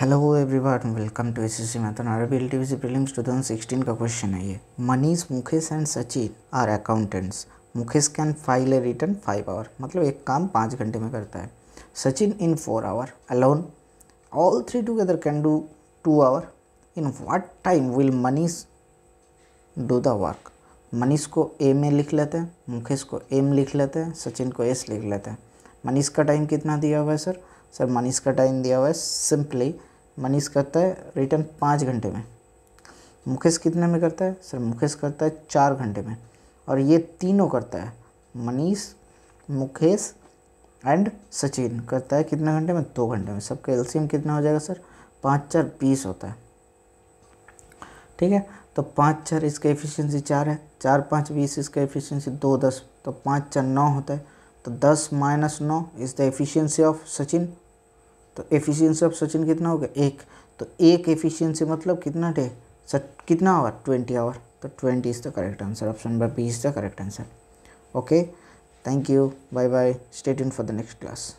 hello everyone welcome to S C मैथन अरेबिल two thousand sixteen का क्वेश्चन है ये Manish Mukesh and Sachin are accountants Mukesh can file a return five hour मतलब एक काम पाँच घंटे में करता है Sachin in four hour alone all three together can do two hour in what time will Manish do the work Manish को ए में लिख लेते हैं मुकेश को एम लिख लेते हैं सचिन को एस लिख लेते हैं मनीष का टाइम कितना दिया हुआ है सर सर मनीष का टाइम दिया हुआ है सिंपली मनीष करता है रिटर्न पाँच घंटे में मुकेश कितने में करता है सर मुकेश करता है चार घंटे में और ये तीनों करता है मनीष मुकेश एंड सचिन करता है कितने घंटे में दो घंटे में सबका एलसीएम कितना हो जाएगा सर पाँच चार बीस होता है ठीक है तो पाँच चार इसका एफिशिएंसी चार है चार पाँच बीस इसका एफिशिएंसी दो दस तो पाँच चार नौ होता है तो 10 माइनस नौ is the efficiency of Sachin तो एफिशिएंसी ऑफ सचिन कितना हो गया एक तो एक एफिशिएंसी मतलब कितना डे कितना आवर ट्वेंटी आवर तो twenty is the correct answer option number B is the correct answer okay thank you bye bye state in for the next class